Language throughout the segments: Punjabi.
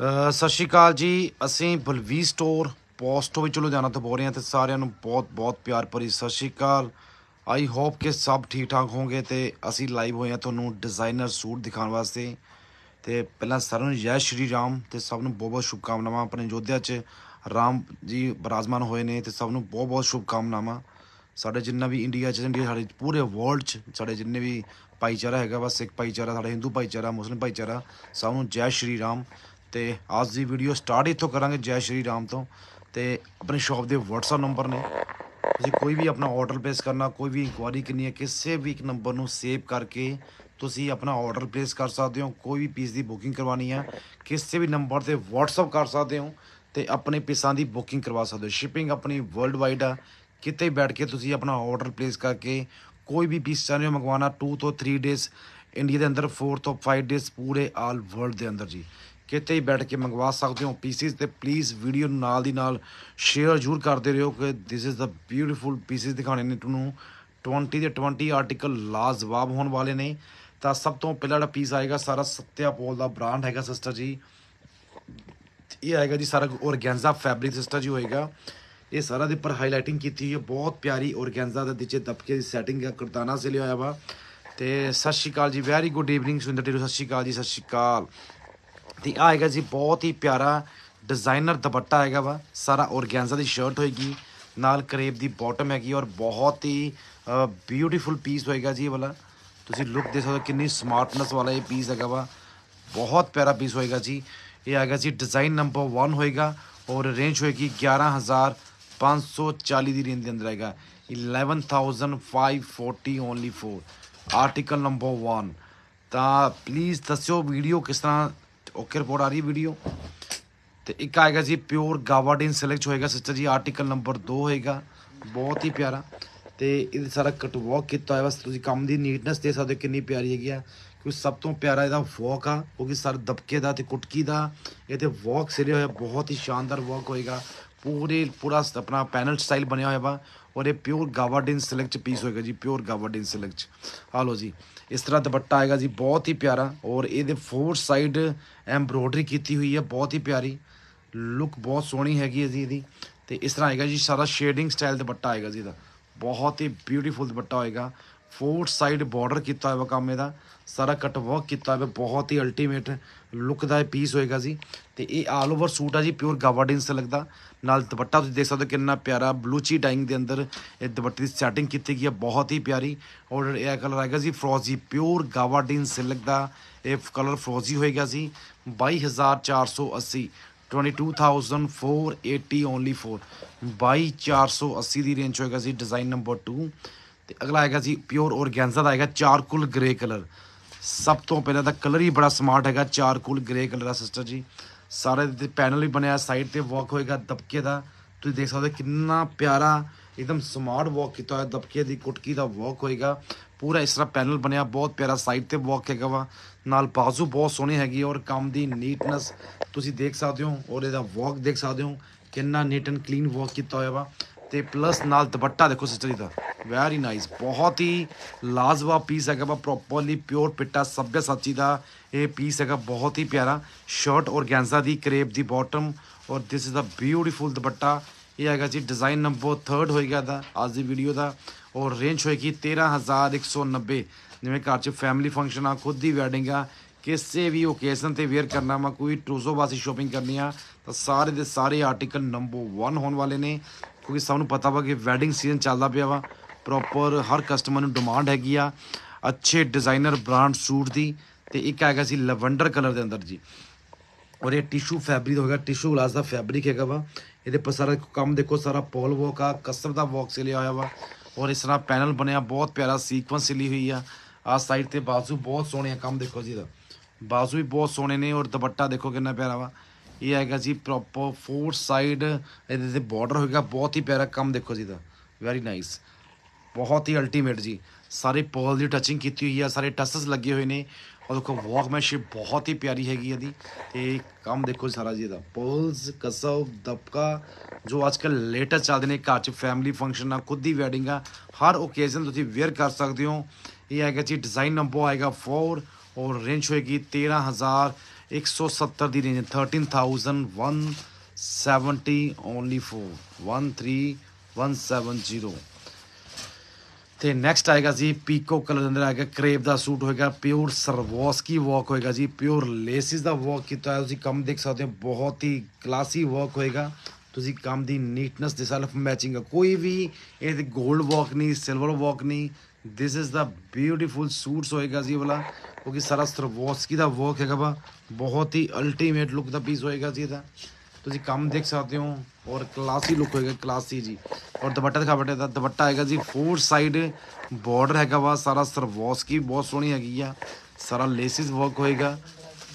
ਸਤਿ ਸ਼੍ਰੀ ਅਕਾਲ ਜੀ ਅਸੀਂ ਬਲਵੀ ਸਟੋਰ ਪੋਸਟ ਵਿੱਚ ਲੁਧਿਆਣਾ ਤੋਂ ਬੋਲ ਰਹੇ ਹਾਂ ਤੇ ਸਾਰਿਆਂ ਨੂੰ ਬਹੁਤ ਬਹੁਤ ਪਿਆਰ ਭਰੀ ਸਤਿ ਸ਼੍ਰੀ ਅਕਾਲ ਆਈ ਹੋਪ ਕਿ ਸਭ ਠੀਕ ਠਾਕ ਹੋਵੋਗੇ ਤੇ ਅਸੀਂ ਲਾਈਵ ਹੋਏ ਹਾਂ ਤੁਹਾਨੂੰ ਡਿਜ਼ਾਈਨਰ ਸੂਟ ਦਿਖਾਉਣ ਵਾਸਤੇ ਤੇ ਪਹਿਲਾਂ ਸਾਰਿਆਂ ਨੂੰ ਜੈ ਸ਼੍ਰੀ ਰਾਮ ਤੇ ਸਭ ਨੂੰ ਬਹੁਤ ਬਹੁਤ ਸ਼ੁਭਕਾਮਨਾਵਾਂ ਆਪਣੇ ਜੋਧਿਆ 'ਚ ਰਾਮ ਜੀ ਬਰਾਜਮਾਨ ਹੋਏ ਨੇ ਤੇ ਸਭ ਨੂੰ ਬਹੁਤ ਬਹੁਤ ਸ਼ੁਭਕਾਮਨਾਵਾਂ ਸਾਡੇ ਜਿੰਨਾ ਵੀ ਇੰਡੀਆ 'ਚ ਇੰਡੀਆ ਸਾਡੇ ਪੂਰੇ ਵਰਲਡ 'ਚ ਸਾਡੇ ਜਿੰਨੇ ਵੀ ਭਾਈਚਾਰਾ ਹੈਗਾ ਵਾ ਸਿੱਖ ਭਾਈਚਾਰਾ ਸਾਡਾ ਹਿੰਦੂ ਭਾਈਚਾਰਾ ਮੁਸਲਮਾਨ ਭਾਈਚਾਰਾ ਸਭ ਨੂੰ ਜੈ ਸ਼੍ਰੀ ਰਾਮ ਤੇ ਅੱਜ ਦੀ ਵੀਡੀਓ ਸਟਾਰਟ ਇੱਥੋਂ ਕਰਾਂਗੇ ਜੈ ਸ਼੍ਰੀ ਰਾਮ ਤੋਂ ਤੇ ਆਪਣੀ ਸ਼ਾਪ ਦੇ WhatsApp ਨੰਬਰ ਨੇ ਤੁਸੀਂ ਕੋਈ ਵੀ ਆਪਣਾ ਆਰਡਰ ਪਲੇਸ ਕਰਨਾ ਕੋਈ ਵੀ ਇਨਕੁਆਰੀ ਕਰਨੀ ਹੈ ਕਿਸੇ ਵੀ ਇੱਕ ਨੰਬਰ ਨੂੰ ਸੇਵ ਕਰਕੇ ਤੁਸੀਂ ਆਪਣਾ ਆਰਡਰ ਪਲੇਸ ਕਰ ਸਕਦੇ ਹੋ ਕੋਈ ਵੀ ਪੀਸ ਦੀ ਬੁਕਿੰਗ ਕਰਵਾਣੀ ਹੈ ਕਿਸੇ ਵੀ ਨੰਬਰ ਤੇ WhatsApp ਕਰ ਸਕਦੇ ਹੋ ਤੇ ਆਪਣੇ ਪੀਸਾਂ ਦੀ ਬੁਕਿੰਗ ਕਰਵਾ ਸਕਦੇ ਹੋ ਸ਼ਿਪਿੰਗ ਆਪਣੀ ਵਰਲਡ ਵਾਈਡ ਆ ਕਿਤੇ ਬੈਠ ਕੇ ਤੁਸੀਂ ਆਪਣਾ ਆਰਡਰ ਪਲੇਸ ਕਰਕੇ ਕੋਈ ਵੀ ਪੀਸ ਚਾਹੁੰਦੇ ਹੋ ਮੰਗਵਾਉਣਾ 2 ਤੋਂ 3 ਡੇਸ ਇੰਡੀਆ ਦੇ ਅੰਦਰ 4 ਤੋਂ 5 ਡੇਸ ਪੂਰੇ ਆਲ ਵਰਲਡ ਦੇ ਅੰਦਰ ਜੀ ਕਿਤੇ ਹੀ ਬੈਠ ਕੇ ਮੰਗਵਾ ਸਕਦੇ ਹੋ ਪੀਸਿਸ ਤੇ ਪਲੀਜ਼ ਵੀਡੀਓ ਨੂੰ ਨਾਲ ਦੀ ਨਾਲ ਸ਼ੇਅਰ ਜ਼ਰੂਰ ਕਰਦੇ ਰਹੋ ਕਿ this is the beautiful pieces ਦਿਖਾਣੇ ਨੇ ਤੁਹਾਨੂੰ 20 ਦੇ 20 ਆਰਟੀਕਲ ਲਾਜਵਾਬ ਹੋਣ ਵਾਲੇ ਨੇ ਤਾਂ ਸਭ ਤੋਂ ਪਹਿਲਾ ਜਿਹੜਾ ਪੀਸ ਆਏਗਾ ਸਾਰਾ ਸਤਿਆਪੋਲ ਦਾ ਬ੍ਰਾਂਡ ਹੈਗਾ ਸਿਸਟਰ ਜੀ ਇਹ ਆਏਗਾ ਜੀ ਸਾਰਾ ਔਰਗੈਂਜ਼ਾ ਫੈਬਰਿਕ ਸਿਸਟਰ ਜੀ ਹੋਏਗਾ ਇਹ ਸਾਰਾ ਦੇ ਪਰ ਹਾਈਲਾਈਟਿੰਗ ਕੀਤੀ ਹੋਈ ਹੈ ਬਹੁਤ ਪਿਆਰੀ ਔਰਗੈਂਜ਼ਾ ਦੇ ਦਿੱਚੇ ਦਬਕੇ ਦੀ ਸੈਟਿੰਗ ਹੈ ਕਰਤਾਨਾ ਸੇ ਲਿਆ ਆਇਆ ਵਾ ਤੇ ਸਤਿ ਸ਼੍ਰੀ ਅਕਾਲ ਜੀ ਵੈਰੀ ਗੁੱਡ ਈਵਨਿੰਗ ਸੁੰਦਰ ਜੀ ਸਤਿ ਸ਼੍ਰੀ ਅਕਾਲ ਜੀ ਸਤਿ ਸ਼੍ਰੀ ਅਕਾਲ ਤੇ ਆ ਹੈਗਾ ਜੀ ਬਹੁਤ ਹੀ ਪਿਆਰਾ ਡਿਜ਼ਾਈਨਰ ਦੁਪੱਟਾ ਹੈਗਾ ਵਾ ਸਾਰਾ ਔਰਗੈਂਜ਼ਾ ਦੀ ਸ਼ਰਟ ਹੋਏਗੀ ਨਾਲ ਕਰੇਬ ਦੀ ਬਾਟਮ ਹੈਗੀ ਔਰ ਬਹੁਤ ਹੀ ਬਿਊਟੀਫੁਲ ਪੀਸ ਹੋਏਗਾ ਜੀ ਇਹ ਵਾਲਾ ਤੁਸੀਂ ਲੁੱਕ ਦੇ ਸਕਦੇ ਕਿੰਨੀ ਸਮਾਰਟਨੈਸ ਵਾਲਾ ਇਹ ਪੀਸ ਹੈਗਾ ਵਾ ਬਹੁਤ ਪਿਆਰਾ ਪੀਸ ਹੋਏਗਾ ਜੀ ਇਹ ਹੈਗਾ ਜੀ ਡਿਜ਼ਾਈਨ ਨੰਬਰ 1 ਹੋਏਗਾ ਔਰ ਰੇਂਜ ਹੋਏਗੀ 11540 ਦੀ ਰੇਂਜ ਦੇ ਅੰਦਰ ਆਏਗਾ 11540 ਓਨਲੀ ਫੋਰ ਆਰਟੀਕਲ ਨੰਬਰ 1 ਤਾਂ ਪਲੀਜ਼ ਦੱਸਿਓ ਵੀਡੀਓ ਕਿਸ ਤਰ੍ਹਾਂ ਓਕੇ ਰਿਪੋਰਟ ਆ ਰਹੀ ਹੈ ਵੀਡੀਓ ਤੇ ਇੱਕ ਆਏਗਾ ਜੀ ਪਿਓਰ ਗਾਵਾਡਿਨ ਸਿਲੈਕਟ ਹੋਏਗਾ ਸਿਸਟਰ ਜੀ ਆਰਟੀਕਲ ਨੰਬਰ 2 ਹੋਏਗਾ ਬਹੁਤ ਹੀ ਪਿਆਰਾ ਤੇ ਇਹ ਸਾਰਾ ਕਟ ਵਾਕ ਕੀਤਾ ਹੋਇਆ ਬਸ ਤੁਸੀਂ ਕੰਮ ਦੀ ਨੀਟਨੈਸ ਦੇ ਸਕਦੇ ਕਿੰਨੀ ਪਿਆਰੀ ਹੈਗੀ ਆ ਕਿਉਂਕਿ ਸਭ ਤੋਂ ਪਿਆਰਾ ਇਹਦਾ ਵਾਕ ਆ ਕਿਉਂਕਿ ਸਰ ਦਬਕੇ ਦਾ ਤੇ ਕੁਟਕੀ ਦਾ ਇਹ ਤੇ ਵਾਕ ਸਿਰੇ ਹੋਇਆ ਬਹੁਤ ਹੀ ਸ਼ਾਨਦਾਰ ਵਾਕ ਹੋਏਗਾ ਪੂਰੇ ਪੂਰਾ ਆਪਣਾ ਪੈਨਲ ਸਟਾਈਲ ਬਣਿਆ ਹੋਇਆ ਵਾ ਔਰ ਇਹ ਪਿਓਰ ਗਾਵਾਰਡਿਨ ਸਿਲਕ ਚ ਪੀਸ ਹੋਏਗਾ ਜੀ ਪਿਓਰ ਗਾਵਾਰਡਿਨ ਸਿਲਕ ਚ ਆ ਲੋ ਜੀ ਇਸ ਤਰ੍ਹਾਂ ਦੁਪੱਟਾ ਆਏਗਾ ਜੀ ਬਹੁਤ ਹੀ ਪਿਆਰਾ ਔਰ ਇਹਦੇ ਫੋਰ ਸਾਈਡ ਐਮਬ੍ਰੋਇਡਰੀ ਕੀਤੀ ਹੋਈ ਹੈ ਬਹੁਤ ਹੀ ਪਿਆਰੀ ਲੁੱਕ ਬਹੁਤ ਸੋਹਣੀ ਹੈਗੀ ਹੈ ਜੀ ਇਹਦੀ ਤੇ ਇਸ ਤਰ੍ਹਾਂ ਆਏਗਾ ਜੀ ਸਾਰਾ ਸ਼ੇਡਿੰਗ ਸਟਾਈਲ ਦੁਪੱਟਾ ਆਏਗਾ ਜੀ ਇਹਦਾ ਬਹੁਤ ਹੀ ਬਿਊਟੀਫੁਲ ਦੁਪੱਟਾ ਹੋਏਗਾ ਫੋਰ ਸਾਈਡ ਬਾਰਡਰ ਕੀਤਾ ਹੋਇਆ ਕੰਮ ਇਹਦਾ ਸਾਰਾ ਕਟ ਵਰਕ ਕੀਤਾ ਹੋਇਆ ਬਹੁਤ ਹੀ ਅਲਟੀਮੇਟ ਲੁੱਕ ਦਾ ਪੀਸ ਹੋਏਗਾ ਜੀ ਤੇ ਇਹ ਆਲ ਓਵਰ ਸੂਟ ਆ ਜੀ ਪਿਓਰ ਗਾਵਾਰਡਿਨ ਸਿਲਕ ਦਾ ਨਾਲ ਦੁਪੱਟਾ ਤੁਸੀਂ ਦੇਖ ਸਕਦੇ ਹੋ ਕਿੰਨਾ ਪਿਆਰਾ ਬਲੂਚੀ ਡਾਈਂਗ ਦੇ ਅੰਦਰ ਇਹ ਦੁਪੱਟੇ ਦੀ ਸੈਟਿੰਗ ਕੀਤੀ ਗਈ ਹੈ ਬਹੁਤ ਹੀ ਪਿਆਰੀ ਔਰ ਇਹ ਕਲਰ ਆਏਗਾ ਜੀ ਫਰੋਜ਼ੀ ਪਿਓਰ ਗਾਵਾਡਿਨ ਸਿਲਕ ਦਾ ਇਹ ਕਲਰ ਫਰੋਜ਼ੀ ਹੋਏਗਾ ਜੀ 22480 22480 ਓਨਲੀ 4 22480 ਦੀ ਰੇਂਜ ਹੋਏਗਾ ਜੀ ਡਿਜ਼ਾਈਨ ਨੰਬਰ 2 ਤੇ ਅਗਲਾ ਆਏਗਾ ਜੀ ਪਿਓਰ ਔਰਗੈਂਜ਼ਾ ਦਾ ਆਏਗਾ ਚਾਰਕੁਲ ਗ੍ਰੇ ਕਲਰ ਸਭ ਤੋਂ ਪਹਿਲਾਂ ਤਾਂ ਕਲਰ ਹੀ ਬੜਾ ਸਮਾਰਟ ਹੈਗਾ ਚਾਰਕੁਲ ਗ੍ਰੇ ਕਲਰ ਦਾ ਸਿਸਟਰ ਜੀ ਸਾਰੇ ਤੇ ਪੈਨਲ ਵੀ ਬਣਿਆ ਸਾਈਡ ਤੇ ਵਾਕ ਹੋਏਗਾ ਦਬਕੇ ਦਾ ਤੁਸੀਂ ਦੇਖ ਸਕਦੇ ਕਿੰਨਾ ਪਿਆਰਾ ਇਕਦਮ ਸਮਾਰਟ ਵਾਕ ਕੀਤਾ ਹੋਇਆ ਦਬਕੇ ਦੀ ਕੁਟਕੀ ਦਾ ਵਾਕ ਹੋਏਗਾ ਪੂਰਾ ਇਸ ਤਰ੍ਹਾਂ ਪੈਨਲ ਬਣਿਆ ਬਹੁਤ ਪਿਆਰਾ ਸਾਈਡ ਤੇ ਵਾਕ ਹੈਗਾ ਵਾ ਨਾਲ ਬਾਜ਼ੂ ਬਹੁਤ ਸੋਹਣੀ ਹੈਗੀ ਔਰ ਕੰਮ ਦੀ ਨੀਟਨੈਸ ਤੁਸੀਂ ਦੇਖ ਸਕਦੇ ਹੋ ਔਰ ਇਹਦਾ ਵਾਕ ਦੇਖ ਸਕਦੇ ਹੋ ਕਿੰਨਾ ਨੀਟ ਐਂਡ ਕਲੀਨ ਵਾਕ ਕੀਤਾ ਹੋਇਆ ਵਾ ਤੇ ਪਲੱਸ ਨਾਲ ਦੁਪੱਟਾ ਦੇਖੋ ਸਿਸਟਰ ਜੀ ਦਾ ਵੈਰੀ ਨਾਈਸ ਬਹੁਤ ਹੀ ਲਾਜਵਾਬ ਪੀਸ ਹੈਗਾ ਵਾ ਪ੍ਰੋਪਰਲੀ ਪਿਓਰ ਪਿੱਟਾ ਸਭਿਆ ਸੱਚੀ ਦਾ ਇਹ ਪੀਸ ਹੈਗਾ ਬਹੁਤ ਹੀ ਪਿਆਰਾ ਸ਼ਰਟ ਔਰਗੈਂਜ਼ਾ ਦੀ ਕਰੇਪ ਦੀ ਬਾਟਮ ਔਰ this is a beautiful dupatta ਇਹ ਹੈਗਾ ਜੀ ਡਿਜ਼ਾਈਨ ਨੰਬਰ 3 ਹੋਏਗਾ ਦਾ ਅੱਜ ਦੀ ਵੀਡੀਓ ਦਾ ਔਰ ਰੇਂਜ ਹੋਏਗੀ 13190 ਜਿਵੇਂ ਘਰ 'ਚ ਫੈਮਿਲੀ ਫੰਕਸ਼ਨ ਆ ਖੁਦ ਦੀ ਵੈਡਿੰਗ ਆ ਕਿਸੇ ਵੀ ਓਕੇਸ਼ਨ ਤੇ ਵੇਅਰ ਕਰਨਾ ਵਾ ਕੋਈ ਟਰੂਜ਼ੋ ਵਾਸੀ ਸ਼ੋਪਿੰਗ ਕਰਨੀ ਆ ਤਾਂ ਸਾਰੇ ਦੇ ਸਾਰੇ ਆਰਟੀਕਲ ਨੰਬਰ 1 ਹੋਣ ਵਾਲੇ ਨੇ ਕਿਉਂਕਿ ਸਭ ਨੂੰ ਪਤਾ ਵਾ ਕਿ ਵੈਡਿੰਗ ਸੀਜ਼ਨ ਚੱਲਦਾ ਪਿਆ ਵਾ ਪ੍ਰੋਪਰ ਹਰ ਕਸਟਮਰ ਨੂੰ ਡਿਮਾਂਡ ਹੈਗੀ ਆ ਅੱਛੇ ਡਿਜ਼ਾਈਨਰ ਬ੍ਰਾਂਡ ਸੂਟ ਦੀ ਤੇ ਇੱਕ ਆਏਗਾ ਸੀ ਲਵੈਂਡਰ ਕਲਰ ਦੇ ਅੰਦਰ ਜੀ ਔਰ ਇਹ ਟਿਸ਼ੂ ਫੈਬਰਿਕ ਹੋਗਾ ਟਿਸ਼ੂ ਗਲਾਸ ਦਾ ਫੈਬਰਿਕ ਹੈਗਾ ਵਾ ਇਹਦੇ ਪਰ ਸਾਰਾ ਕੰਮ ਦੇਖੋ ਸਾਰਾ ਪੋਲ ਵਰਕ ਆ ਕਸਰ ਦਾ ਵਰਕ ਸੇ ਲਿਆ ਹੋਇਆ ਵਾ ਔਰ ਇਸ ਤਰ੍ਹਾਂ ਪੈਨਲ ਬਣਿਆ ਬਹੁਤ ਪਿਆਰਾ ਸੀਕੁਐਂਸ ਲਈ ਹੋਈ ਆ ਆ ਸਾਈਡ ਤੇ ਬਾਜ਼ੂ ਬਹੁਤ ਸੋਹਣੇ ਆ ਕੰਮ ਦੇਖੋ ਜੀ ਦਾ ਬਾਜ਼ੂ ਵੀ ਬਹੁਤ ਸੋਹਣੇ ਨੇ ਔਰ ਦੁਪੱਟਾ ਦੇਖੋ ਕਿੰਨਾ ਪਿਆਰਾ ਵਾ ਇਹ ਆਏਗਾ ਜੀ ਪ੍ਰੋਪਰ ਫੋਰ ਸਾਈਡ ਇਹਦੇ ਤੇ ਬਾਰਡਰ ਹੋਏਗਾ ਬਹੁਤ ਹੀ ਪਿਆਰਾ ਕੰਮ ਦੇਖੋ ਜੀ ਦਾ ਵੈਰੀ ਨਾਈਸ ਬਹੁਤ ਹੀ ਅਲਟੀਮੇਟ ਜੀ ਸਾਰੇ ਪੋਲ ਦੀ ਟੱਚਿੰਗ ਕੀਤੀ ਹੋਈ ਆ ਸਾਰੇ ਟਸਸ ਲੱਗੇ ਹੋਏ ਨੇ ਔਰ ਦੇਖੋ ਵਾਕਮੈਨਸ਼ਿਪ ਬਹੁਤ ਹੀ ਪਿਆਰੀ ਹੈਗੀ ਇਹਦੀ ਤੇ ਕੰਮ ਦੇਖੋ ਸਾਰਾ ਜੀ ਦਾ ਪੋਲਸ ਕਸਵ ਦਬਕਾ ਜੋ ਅੱਜ ਕੱਲ ਲੇਟਸ ਚੱਲਦੇ ਨੇ ਘਰ 'ਚ ਫੈਮਿਲੀ ਫੰਕਸ਼ਨ ਆ ਖੁਦ ਦੀ ਵੈਡਿੰਗ ਆ ਹਰ ਓਕੇਜ਼ਨ ਤੁਸੀਂ ਵੇਅਰ ਕਰ ਸਕਦੇ ਹੋ ਇਹ ਹੈਗਾ ਜੀ ਡਿਜ਼ਾਈਨ ਨੰਬਰ ਆਏਗਾ 4 ਔਰ ਰੇਂਜ ਹੋਏਗੀ 13170 ਦੀ ਰੇਂਜ 13170 ਓਨਲੀ 4 13170 ਤੇ ਨੈਕਸਟ ਆਏਗਾ ਜੀ ਪੀਕੋ ਕਲਰ ਦੇ ਅੰਦਰ ਆਏਗਾ ਕ੍ਰੇਪ ਦਾ ਸੂਟ ਹੋਏਗਾ ਪਿਓਰ ਸਰਵੋਸਕੀ ਵਰਕ ਹੋਏਗਾ ਜੀ ਪਿਓਰ ਲੇਸਿਸ ਦਾ ਵਰਕ ਕੀਤਾ ਹੋਇਆ ਤੁਸੀਂ ਕੰਮ ਦੇਖ ਸਕਦੇ ਹੋ ਬਹੁਤ ਹੀ ਕਲਾਸੀ ਵਰਕ ਹੋਏਗਾ ਤੁਸੀਂ ਕੰਮ ਦੀ ਨੀਟਨੈਸ ਦੇ ਸਾਲਫ ਮੈਚਿੰਗ ਕੋਈ ਵੀ ਇਹ 골ਡ ਵਰਕ ਨਹੀਂ ਸਿਲਵਰ ਵਰਕ ਨਹੀਂ this is the beautiful suits ਹੋਏਗਾ ਜੀ ਵਾਲਾ ਕਿਉਂਕਿ ਸਾਰਾ ਸਰਵੋਸਕੀ ਦਾ ਵਰਕ ਹੈਗਾ ਵਾ ਬਹੁਤ ਹੀ ਅਲਟੀਮੇਟ ਲੁੱਕ ਦਾ ਪੀਸ ਹੋਏਗਾ ਜੀ ਇਹਦਾ ਤੁਸੀਂ ਕੰਮ ਦੇਖ ਸਕਦੇ ਹੋ ਔਰ ਕਲਾਸੀ ਲੁੱਕ ਹੋਏਗਾ ਕਲਾਸੀ ਜੀ ਔਰ ਦੁਪੱਟਾ ਦਿਖਾ ਬਟੇ ਦਾ ਦੁਪੱਟਾ ਆਏਗਾ ਜੀ ਫੋਰ ਸਾਈਡ ਬਾਰਡਰ ਹੈਗਾ ਵਾ ਸਾਰਾ ਸਰਵੋਸ ਕੀ ਬਹੁਤ ਸੋਹਣੀ ਹੈਗੀ ਆ ਸਾਰਾ ਲੇਸਿਸ ਵਰਕ ਹੋਏਗਾ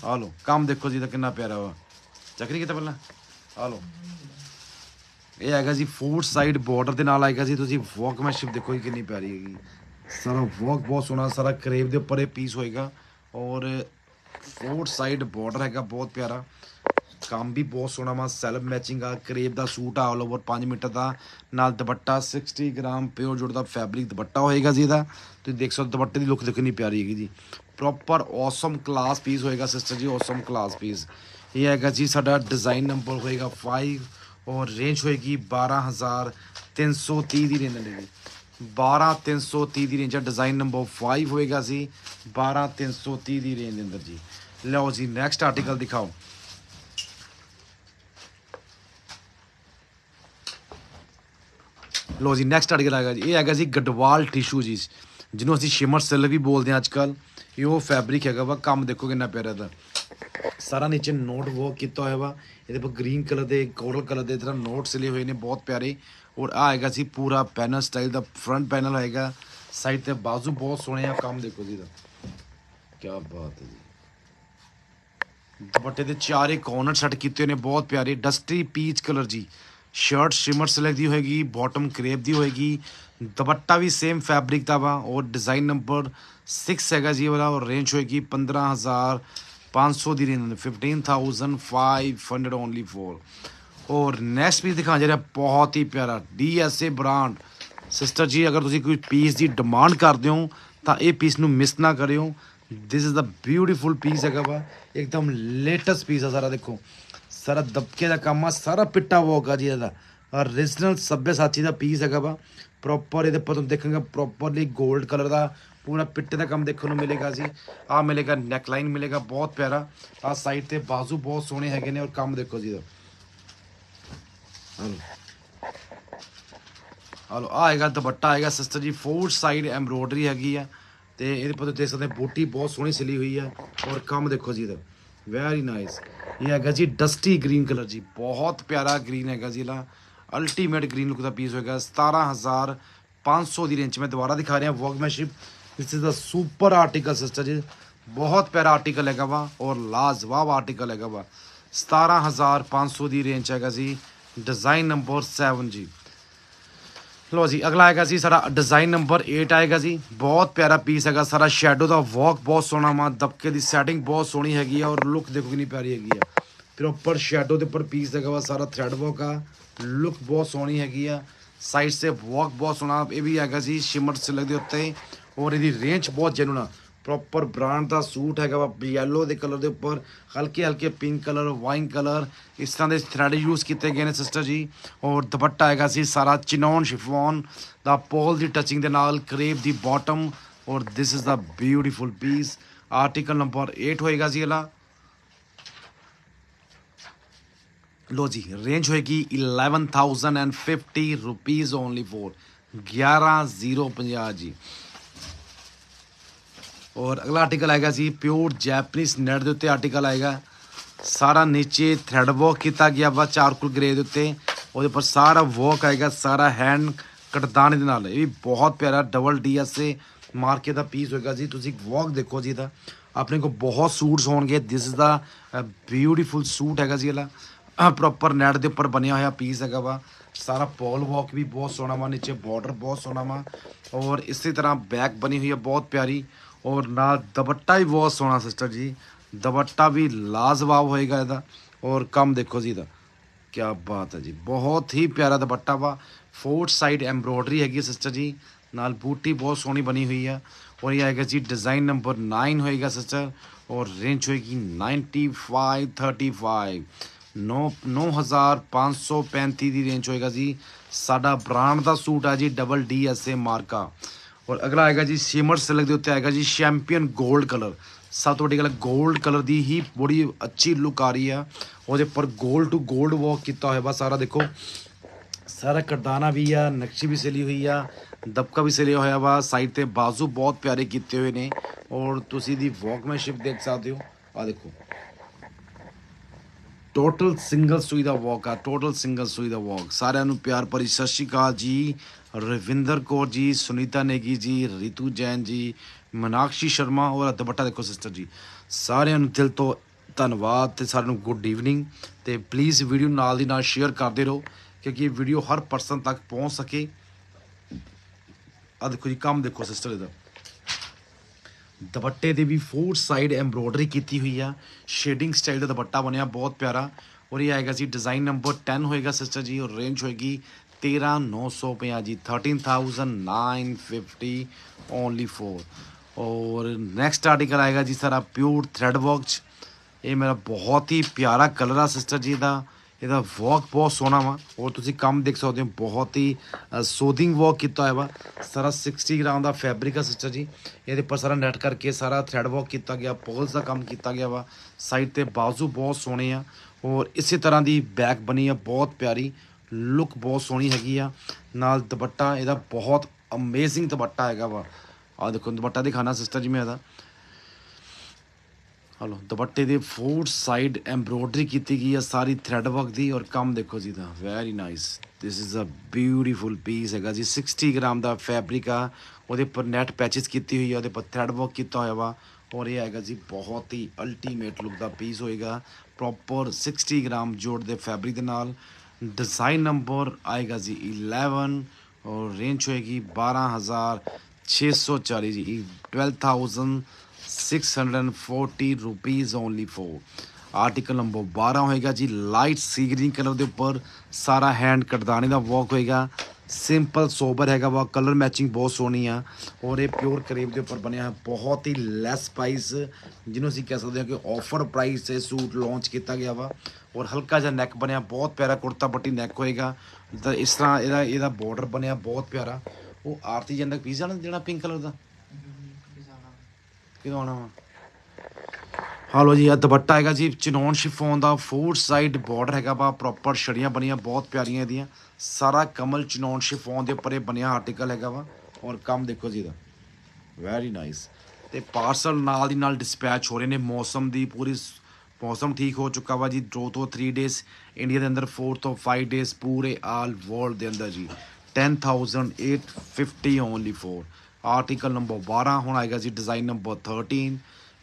ਆ ਲੋ ਕੰਮ ਦੇਖੋ ਜੀ ਤਾਂ ਕਿੰਨਾ ਪਿਆਰਾ ਵਾ ਚੱਕਰੀ ਕਿਤਾ ਪਹਿਲਾਂ ਆ ਲੋ ਇਹ ਹੈਗਾ ਜੀ ਫੋਰ ਸਾਈਡ ਬਾਰਡਰ ਦੇ ਨਾਲ ਆਏਗਾ ਜੀ ਤੁਸੀਂ ਵਰਕਮੈਨਸ਼ਿਪ ਦੇਖੋ ਜੀ ਕਿੰਨੀ ਪਿਆਰੀ ਹੈਗੀ ਸਾਰਾ ਵਰਕ ਬਹੁਤ ਸੋਹਣਾ ਸਾਰਾ ਕਰੇਵ ਦੇ ਉੱਪਰ ਇਹ ਪੀਸ ਹੋਏਗਾ ਔਰ ਫੋਰ ਸਾਈਡ ਬਾਰਡਰ ਹੈਗਾ ਬਹੁਤ ਪਿਆਰਾ ਕੰਮ ਵੀ ਬਹੁਤ ਸੋਹਣਾ ਵਾ ਸੈਲਫ ਮੈਚਿੰਗ ਆ ਕਰੇਪ ਦਾ ਸੂਟ ਆ ਆਲ ਓਵਰ 5 ਮੀਟਰ ਦਾ ਨਾਲ ਦੁਪੱਟਾ 60 ਗ੍ਰਾਮ ਪਿਓਰ ਜੁੜ ਦਾ ਫੈਬਰਿਕ ਦੁਪੱਟਾ ਹੋਏਗਾ ਜੀ ਇਹਦਾ ਤੁਸੀਂ ਦੇਖ ਸਕਦੇ ਦੁਪੱਟੇ ਦੀ ਲੁੱਕ ਦੇਖਣੀ ਪਿਆਰੀ ਹੈਗੀ ਜੀ ਪ੍ਰੋਪਰ ਔਸਮ ਕਲਾਸ ਪੀਸ ਹੋਏਗਾ ਸਿਸਟਰ ਜੀ ਔਸਮ ਕਲਾਸ ਪੀਸ ਇਹ ਹੈਗਾ ਜੀ ਸਾਡਾ ਡਿਜ਼ਾਈਨ ਨੰਬਰ ਹੋਏਗਾ 5 ਔਰ ਰੇਂਜ ਹੋਏਗੀ 12330 ਦੀ ਰੇਂਜ ਦੀ 12330 ਦੀ ਰੇਂਜ ਡਿਜ਼ਾਈਨ ਨੰਬਰ 5 ਹੋਏਗਾ ਸੀ 12330 ਦੀ ਰੇਂਜ ਦੇ ਅੰਦਰ ਜੀ ਲਓ ਜੀ ਨੈਕਸਟ ਆਰਟੀਕਲ ਦਿਖਾਓ ਲੋ ਜੀ ਨੈਕਸਟ ਆਰਟੀਕਲ ਗਿਆ ਜੀ ਇਹ ਹੈਗਾ ਜੀ ਗਡਵਾਲ ਟਿਸ਼ੂ ਜੀ ਜਿਹਨੂੰ ਅਸੀਂ ਸ਼ਿਮਰ ਸਿਲ ਵੀ ਬੋਲਦੇ ਆ ਅੱਜ ਕੱਲ ਇਹ ਉਹ ਫੈਬਰਿਕ ਹੈਗਾ ਵਾ ਕੰਮ ਦੇਖੋ ਕਿੰਨਾ ਪਿਆਰਾ ਦਾ ਸਾਰਾ ਨੀਚੇ ਨੋਟ ਵਰਕ ਕੀਤਾ ਹੋਇਆ ਵਾ ਇਹਦੇ ਪਰ ਗ੍ਰੀਨ ਕਲਰ ਦੇ ਗੋਲਡ ਕਲਰ ਦੇ ਤਰ੍ਹਾਂ ਨੋਟ ਸਿਲੇ ਹੋਏ ਨੇ ਬਹੁਤ ਪਿਆਰੇ ਔਰ ਆ ਹੈਗਾ ਸੀ ਪੂਰਾ ਪੈਨਲ ਸਟਾਈਲ ਦਾ ਫਰੰਟ ਪੈਨਲ ਹੋਏਗਾ ਸਾਈਡ ਤੇ ਬਾਜ਼ੂ ਬਹੁਤ ਸੋਹਣੇ ਆ ਕੰਮ ਦੇਖੋ ਜੀ ਦਾ ਕੀ ਬਾਤ ਹੈ ਜੀ ਦੁਪੱਟੇ ਦੇ ਚਾਰੇ ਕੋਰਨਰ ਸੈੱਟ ਕੀਤੇ ਨੇ ਬਹੁਤ ਪਿਆਰੇ ਡਸਟੀ ਪੀਚ ਕਲਰ ਜੀ ਸ਼ਰਟ ਸ਼ਿਮਰ ਸਿਲੈਕ ਦੀ ਹੋਏਗੀ ਬਾਟਮ ਕ੍ਰੇਪ ਦੀ ਹੋਏਗੀ ਦੁਪੱਟਾ ਵੀ ਸੇਮ ਫੈਬਰਿਕ ਦਾ ਵਾ ਔਰ ਡਿਜ਼ਾਈਨ ਨੰਬਰ 6 ਹੈਗਾ ਜੀ ਵਾਲਾ ਔਰ ਰੇਂਜ ਹੋਏਗੀ 15500 ਦੀ ਰੇਂਜ 15500 ਓਨਲੀ ਫੋਰ ਔਰ ਨੈਕਸਟ ਵੀ ਦਿਖਾ ਜਿਹੜਾ ਬਹੁਤ ਹੀ ਪਿਆਰਾ ਡੀਐਸਏ ਬ੍ਰਾਂਡ ਸਿਸਟਰ ਜੀ ਅਗਰ ਤੁਸੀਂ ਕੋਈ ਪੀਸ ਦੀ ਡਿਮਾਂਡ ਕਰਦੇ ਹੋ ਤਾਂ ਇਹ ਪੀਸ ਨੂੰ ਮਿਸ ਨਾ ਕਰਿਓ this is the beautiful piece ਹੈਗਾ ਵਾ ਇੱਕਦਮ ਲੇਟੈਸਟ ਪੀਸ ਆ ਸਾਰਾ ਦੇਖੋ ਸਾਰਾ ਦਬਕੇ ਦਾ ਕੰਮ ਆ ਸਾਰਾ ਪਿੱਟਾ ਵੋਕ ਜੀ ਇਹਦਾ origignal ਸੱਬੇ ਸਾਥੀ ਦਾ ਪੀਸ ਹੈਗਾ ਵਾ ਪ੍ਰੋਪਰ ਇਹਦੇ ਪਰ ਤੁਹਾਨੂੰ ਦੇਖਾਂਗੇ ਪ੍ਰੋਪਰਲੀ 골ਡ ਕਲਰ ਦਾ ਪੂਰਾ ਪਿੱਟੇ ਦਾ ਕੰਮ ਦੇਖਣ ਨੂੰ ਮਿਲੇਗਾ ਜੀ ਆ ਮਿਲੇਗਾ ਨੈਕ ਲਾਈਨ ਮਿਲੇਗਾ ਬਹੁਤ ਪਿਆਰਾ ਆ ਸਾਈਡ ਤੇ ਬਾਜ਼ੂ ਬਹੁਤ ਸੋਹਣੇ ਹੈਗੇ ਨੇ ਔਰ ਕੰਮ ਦੇਖੋ ਜੀ ਹਲੋ ਆਏਗਾ ਦੁਪੱਟਾ ਆਏਗਾ ਸਿਸਟਰ ਜੀ ਫੋਰ ਸਾਈਡ ਐਮਬਰੋਡਰੀ ਹੈਗੀ ਆ ਤੇ ਇਹਦੇ ਪਰ ਤੁਸੀਂ ਦੇਖ ਸਕਦੇ ਬੂਟੀ ਬਹੁਤ ਸੋਹਣੀ ਸਿਲੀ ਹੋਈ ਆ ਔਰ ਕੰਮ ਦੇਖੋ ਜੀ ਇਹਦਾ ਵੈਰੀ ਨਾਈਸ ਇਹ ਹੈਗਾ ਜੀ ਡਸਟੀ ਗ੍ਰੀਨ ਕਲਰ ਜੀ ਬਹੁਤ ਪਿਆਰਾ ਗ੍ਰੀਨ ਹੈਗਾ ਜੀ ਇਹਦਾ ਅਲਟੀਮੇਟ ਗ੍ਰੀਨ ਲੁੱਕ ਦਾ ਪੀਸ ਹੋਏਗਾ 17500 ਦੀ ਰੇਂਜ ਮੈਂ ਦੁਬਾਰਾ ਦਿਖਾ ਰਿਹਾ workmanship this is a super article sister ਜੀ ਬਹੁਤ ਪਿਆਰਾ ਆਰਟੀਕਲ ਹੈਗਾ ਵਾ ਔਰ ਲਾਜਵਾਬ ਆਰਟੀਕਲ ਹੈਗਾ ਵਾ 17500 ਦੀ ਰੇਂਜ ਹੈਗਾ ਜੀ ਡਿਜ਼ਾਈਨ ਨੰਬਰ 7 ਜੀ ਲੋ ਜੀ ਅਗਲਾ ਆਏਗਾ ਜੀ ਸਾਡਾ ਡਿਜ਼ਾਈਨ ਨੰਬਰ 8 ਆਏਗਾ ਜੀ ਬਹੁਤ ਪਿਆਰਾ ਪੀਸ ਹੈਗਾ ਸਾਰਾ ਸ਼ੈਡੋ ਦਾ ਵਾਕ ਬਹੁਤ ਸੋਹਣਾ ਮਾ ਦਬਕੇ ਦੀ ਸੈਟਿੰਗ ਬਹੁਤ ਸੋਹਣੀ ਹੈਗੀ ਆ ਔਰ ਲੁੱਕ ਦੇਖੋ ਕਿੰਨੀ ਪਿਆਰੀ ਹੈਗੀ ਆ ਪ੍ਰੋਪਰ ਸ਼ੈਡੋ ਦੇ ਉੱਪਰ ਪੀਸ ਹੈਗਾ ਵਾ ਸਾਰਾ ਥ੍ਰੈਡ ਵਰਕ ਆ ਲੁੱਕ ਬਹੁਤ ਸੋਹਣੀ ਹੈਗੀ ਆ ਸਾਈਡ ਸੇ ਵਾਕ ਬਹੁਤ ਸੋਹਣਾ ਇਹ ਵੀ ਆਏਗਾ ਜੀ ਸ਼ਿਮਰ ਸਿਲਕ ਦੇ ਉੱਤੇ ਔਰ ਇਹਦੀ ਰੇਂਜ ਬਹੁਤ ਜੈਨੂਨ ਆ प्रॉपर ब्रांड का सूट है वा येलो के कलर के उपर हल्के हल्के पिंक कलर वाइन कलर इस तरह के थ्रैड यूज किए गए हैं सिस्टर जी और दुपट्टा है सी, सारा चिनोन शिफोन द पोल की टचिंग करेब की बॉटम और this is the beautiful piece article number eight होएगा जी अला लो जी रेंज होएगी eleven thousand and fifty rupees only for ग्यारह जीरो पाँ जी ਔਰ ਅਗਲਾ ਆਰਟੀਕਲ ਆਏਗਾ ਜੀ ਪਿਓਰ ਜਪਾਨੀਸ ਨੈਟ ਦੇ ਉੱਤੇ ਆਰਟੀਕਲ ਆਏਗਾ ਸਾਰਾ ਨੀਚੇ ਥ੍ਰੈਡ ਵਰਕ ਕੀਤਾ ਗਿਆ ਵਾ ਚਾਰਕੋਲ ਗ੍ਰੇ ਦੇ ਉੱਤੇ ਉਹਦੇ ਉੱਪਰ ਸਾਰਾ ਵਰਕ ਆਏਗਾ ਸਾਰਾ ਹੈਂਡ ਕਟਦਾਨੇ ਦੇ ਨਾਲ ਇਹ ਵੀ ਬਹੁਤ ਪਿਆਰਾ ਡਬਲ ਡੀਐਸਏ ਮਾਰਕੇ ਦਾ ਪੀਸ ਹੋਏਗਾ ਜੀ ਤੁਸੀਂ ਵਰਕ ਦੇਖੋ ਜੀ ਦਾ ਆਪਣੇ ਕੋ ਬਹੁਤ ਸੂਟਸ ਹੋਣਗੇ this is the beautiful suit ਹੈਗਾ ਜੀ ਇਹਲਾ ਪ੍ਰੋਪਰ ਨੈਟ ਦੇ ਉੱਪਰ ਬਣਿਆ ਹੋਇਆ ਪੀਸ ਹੈਗਾ ਵਾ ਸਾਰਾ ਪੋਲ ਵਰਕ ਵੀ ਬਹੁਤ ਸੋਹਣਾ ਵਾ ਨੀਚੇ ਬਾਰਡਰ ਬਹੁਤ ਸੋਹਣਾ ਵਾ ਔਰ ਇਸੇ ਤਰ੍ਹਾਂ ਬੈਕ ਬਣੀ ਹੋਈ ਹੈ ਬਹੁਤ ਪਿਆਰੀ ਔਰ ਨਾਲ ਦੁਪੱਟਾ ਵੀ ਬਹੁਤ ਸੋਹਣਾ ਸਿਸਟਰ ਜੀ ਦੁਪੱਟਾ ਵੀ ਲਾਜਵਾਬ ਹੋਏਗਾ ਇਹਦਾ ਔਰ ਕੰਮ ਦੇਖੋ ਜੀ ਦਾ ਕੀ ਬਾਤ ਹੈ ਜੀ ਬਹੁਤ ਹੀ ਪਿਆਰਾ ਦੁਪੱਟਾ ਵਾ ਫੋਰਥ ਸਾਈਡ ਐਮਬ੍ਰੋਇਡਰੀ ਹੈਗੀ ਸਿਸਟਰ ਜੀ ਨਾਲ ਬੂਟੀ ਬਹੁਤ ਸੋਹਣੀ ਬਣੀ ਹੋਈ ਆ ਔਰ ਇਹ ਹੈਗਾ ਜੀ ਡਿਜ਼ਾਈਨ ਨੰਬਰ 9 ਹੋਏਗਾ ਸਿਸਟਰ ਔਰ ਰੇਂਜ ਹੋਏਗੀ 9535 9535 ਦੀ ਰੇਂਜ ਹੋਏਗਾ ਜੀ ਸਾਡਾ ਬ੍ਰਾਂਡ ਦਾ ਸੂਟ ਆ ਜੀ ਡਬਲ ਡੀ ਐਸ ਏ ਮਾਰਕਾ ਔਰ ਅਗਲਾ ਆਏਗਾ ਜੀ ਸੀਮਰ ਸਿਲਕ ਦੇ ਉੱਤੇ ਆਏਗਾ ਜੀ ਚੈਂਪੀਅਨ 골ਡ ਕਲਰ ਸਭ ਤੋਂ ਵੱਡੀ ਗੱਲ 골ਡ ਕਲਰ ਦੀ ਹੀ ਬੜੀ ਅੱਛੀ ਲੁੱਕ ਆ ਰਹੀ ਆ ਉਹਦੇ ਪਰ 골ਡ ਟੂ 골ਡ ਵਰਕ ਕੀਤਾ ਹੋਇਆ ਬਸ ਸਾਰਾ ਦੇਖੋ ਸਾਰਾ ਕਰਦਾਨਾ ਵੀ ਆ ਨਕਸ਼ੀ ਵੀ ਸਿਲੀ ਹੋਈ ਆ ਦਬਕਾ ਵੀ ਸਿਲਿਆ ਹੋਇਆ ਵਾ ਸਾਈਡ ਤੇ ਬਾਜ਼ੂ ਬਹੁਤ ਪਿਆਰੇ ਕੀਤੇ ਹੋਏ ਨੇ ਔਰ ਤੁਸੀਂ ਦੀ ਵਰਕਮੈਨਸ਼ਿਪ ਦੇਖ ਸਕਦੇ ਹੋ ਆ ਦੇਖੋ ਟੋਟਲ ਸਿੰਗਲ ਸੂਈ ਦਾ ਵਾਕ ਆ ਟੋਟਲ ਸਿੰਗਲ ਸੂਈ ਦਾ ਵਾਕ ਸਾਰਿਆਂ ਨੂੰ ਪਿਆਰ ਭਰੀ ਸਤਿ ਸ਼੍ਰੀ ਅਕਾਲ ਜੀ ਰਵਿੰਦਰ ਕੌਰ ਜੀ ਸੁਨੀਤਾ ਨੇਗੀ ਜੀ ਰਿਤੂ ਜੈਨ ਜੀ ਮਨਾਕਸ਼ੀ ਸ਼ਰਮਾ ਔਰ ਦਬੱਟਾ ਦੇਖੋ ਸਿਸਟਰ ਜੀ ਸਾਰਿਆਂ ਨੂੰ ਦਿਲ ਤੋਂ ਧੰਨਵਾਦ ਤੇ ਸਾਰਿਆਂ ਨੂੰ ਗੁੱਡ ਈਵਨਿੰਗ ਤੇ ਪਲੀਜ਼ ਵੀਡੀਓ ਨਾਲ ਦੀ ਨਾਲ ਸ਼ੇਅਰ ਕਰਦੇ ਰਹੋ ਕਿਉਂਕਿ ਇਹ ਵੀਡੀਓ ਹਰ ਪਰਸਨ ਤੱਕ ਪਹੁੰਚ ਸਕੇ ਆ ਦੇਖੋ ਜੀ ਕੰਮ ਦੇਖੋ ਸਿਸਟਰ ਇਹਦਾ ਦੁਪੱਟੇ ਦੇ ਵੀ ਫੋਰ ਸਾਈਡ ਐਮਬ੍ਰੋਇਡਰੀ ਕੀਤੀ ਹੋਈ ਆ ਸ਼ੇਡਿੰਗ ਸਟਾਈਲ ਦਾ ਦੁਪੱਟਾ ਬਣਿਆ ਬਹੁਤ ਪਿਆਰਾ ਔਰ ਇਹ ਆਏਗਾ ਜੀ ਡਿਜ਼ਾਈਨ ਨੰਬਰ 10 ਹੋਏਗਾ ਸਿਸਟਰ ਜੀ ਔਰ ਰੇਂਜ ਹੋਏਗੀ 13950 ਜੀ 13950 ਓਨਲੀ ਫੋਰ ਔਰ ਨੈਕਸਟ ਆਰਟੀਕਲ ਆਏਗਾ ਜੀ ਸਾਰਾ ਪਿਓਰ ਥ੍ਰੈਡ ਵਰਕ ਇਹ ਮੇਰਾ ਬਹੁਤ ਹੀ ਪਿਆਰਾ ਕਲਰ ਆ ਸਿਸਟਰ ਜੀ ਦਾ ਇਹਦਾ ਵਾਕ ਬਹੁਤ ਸੋਹਣਾ ਵਾ ਔਰ ਤੁਸੀਂ ਕੰਮ ਦੇਖ ਸਕਦੇ ਹੋ ਬਹੁਤ ਹੀ ਸੋਦਿੰਗ ਵਾਕ ਕੀਤਾ ਹੋਇਆ ਵਾ ਸਾਰਾ 60 ਗ੍ਰਾਮ ਦਾ ਫੈਬਰਿਕ ਆ ਸਿਸਟਰ ਜੀ ਇਹਦੇ ਉੱਪਰ ਸਾਰਾ ਨੈਟ ਕਰਕੇ ਸਾਰਾ ਥ੍ਰੈਡ ਵਾਕ ਕੀਤਾ ਗਿਆ ਪੋਲਸ ਦਾ ਕੰਮ ਕੀਤਾ ਗਿਆ ਵਾ ਸਾਈਡ ਤੇ ਬਾਜ਼ੂ ਬਹੁਤ ਸੋਹਣੇ ਆ ਔਰ ਇਸੇ ਤਰ੍ਹਾਂ ਦੀ ਬੈਕ ਬਣੀ ਆ ਬਹੁਤ ਪਿਆਰੀ ਲੁੱਕ ਬਹੁਤ ਸੋਹਣੀ ਹੈਗੀ ਆ ਨਾਲ ਦੁਪੱਟਾ ਇਹਦਾ ਬਹੁਤ ਅਮੇਜ਼ਿੰਗ ਦੁਪੱਟਾ ਹੈਗਾ ਵਾ ਆ ਦੇਖੋ ਦੁਪੱਟਾ ਦਿਖਾਣਾ ਸਿਸਟਰ ਜੀ ਮੈਂ ਇਹਦਾ ਹਲੋ ਦੁਪੱਟੇ ਦੇ ਫੋਰ ਸਾਈਡ ਐਮਬ੍ਰੋਇਡਰੀ ਕੀਤੀ ਗਈ ਹੈ ਸਾਰੀ ਥ੍ਰੈਡ ਵਰਕ ਦੀ ਔਰ ਕੰਮ ਦੇਖੋ ਜੀ ਦਾ very nice this is a beautiful piece ਹੈਗਾ ਜੀ 60 ਗ੍ਰਾਮ ਦਾ ਫੈਬਰਿਕ ਆ ਉਹਦੇ ਉੱਪਰ ਨੈਟ ਪੈਚਸ ਕੀਤੀ ਹੋਈ ਹੈ ਉਹਦੇ ਉੱਪਰ ਥ੍ਰੈਡ ਵਰਕ ਕੀਤਾ ਹੋਇਆ ਵਾ ਔਰ ਇਹ ਹੈਗਾ ਜੀ ਬਹੁਤ ਹੀ ਅਲਟੀਮੇਟ ਲੁੱਕ ਦਾ ਪੀਸ ਹੋਏਗਾ ਪ੍ਰੋਪਰ 60 ਗ੍ਰਾਮ ਜੋੜ ਦੇ ਫੈਬਰਿਕ ਦੇ ਨਾਲ ਡਿਜ਼ਾਈਨ ਨੰਬਰ ਆਏਗਾ ਜੀ 11 ਔਰ ਰੇਂਜ ਹੋਏਗੀ 12640 ਜੀ 12000 640 rupees only for article number 12 ਹੋਏਗਾ ਜੀ ਲਾਈਟ ਸੀ ਗ੍ਰੀਨ ਕਲਰ ਦੇ ਉੱਪਰ ਸਾਰਾ ਹੈਂਡ ਕਟਦਾਣੇ ਦਾ ਵਰਕ ਹੋਏਗਾ ਸਿੰਪਲ ਸੋਬਰ ਹੈਗਾ ਵਾ ਕਲਰ ਮੈਚਿੰਗ ਬਹੁਤ ਸੋਹਣੀ ਆ ਔਰ ਇਹ ਪਿਓਰ ਕਰੇਬ ਦੇ ਉੱਪਰ ਬਣਿਆ ਹੈ ਬਹੁਤ ਹੀ ਲੈਸ ਪ੍ਰਾਈਸ ਜਿਹਨੂੰ ਅਸੀਂ ਕਹਿ ਸਕਦੇ ਹਾਂ ਕਿ ਆਫਰ ਪ੍ਰਾਈਸ ਤੇ ਸੂਟ ਲਾਂਚ ਕੀਤਾ ਗਿਆ ਵਾ ਔਰ ਹਲਕਾ ਜਿਹਾ ਨੈਕ ਬਣਿਆ ਬਹੁਤ ਪਿਆਰਾ ਕੁੜਤਾ ਪੱਟੀ ਨੈਕ ਹੋਏਗਾ ਤਾਂ ਇਸ ਤਰ੍ਹਾਂ ਇਹਦਾ ਇਹਦਾ ਬਾਰਡਰ ਬਣਿਆ ਬਹੁਤ ਪਿਆਰਾ ਉਹ ਆਰਤੀ ਜਨਕ ਪੀਸ ਆ ਜਿਹੜਾ ਪਿੰਕ ਕਲਰ ਦਾ ਕਿਦੋਂ ਆਣਾ ਵਾ ਹਾਂ ਜੀ ਇਹ ਦੁਪੱਟਾ ਹੈਗਾ ਜੀ ਚਨੌਨ ਸ਼ਿਫੋਨ ਦਾ ਫੋਰ ਸਾਈਡ ਬਾਰਡਰ ਹੈਗਾ ਵਾ ਪ੍ਰੋਪਰ ਛੜੀਆਂ ਬਣੀਆਂ ਬਹੁਤ ਪਿਆਰੀਆਂ ਇਹਦੀਆਂ ਸਾਰਾ ਕਮਲ ਚਨੌਨ ਸ਼ਿਫੋਨ ਦੇ ਉੱਪਰ ਇਹ ਬਣਿਆ ਆਰਟੀਕਲ ਹੈਗਾ ਵਾ ਔਰ ਕੰਮ ਦੇਖੋ ਜੀ ਦਾ ਵੈਰੀ ਨਾਈਸ ਤੇ ਪਾਰਸਲ ਨਾਲ ਦੀ ਨਾਲ ਡਿਸਪੈਚ ਹੋ ਰਹੇ ਨੇ ਮੌਸਮ ਦੀ ਪੂਰੀ ਮੌਸਮ ਠੀਕ ਹੋ ਚੁੱਕਾ ਵਾ ਜੀ 2 ਤੋਂ 3 ਡੇਸ ਇੰਡੀਆ ਦੇ ਅੰਦਰ 4 ਤੋਂ 5 ਡੇਸ ਪੂਰੇ ਆਲ ਵਰਲਡ ਦੇ ਅੰਦਰ ਜੀ 10850 ਓਨਲੀ ਫੋਰ ਆਰਟੀਕਲ ਨੰਬਰ 12 ਹੁਣ ਆਏਗਾ ਜੀ ਡਿਜ਼ਾਈਨ ਨੰਬਰ 13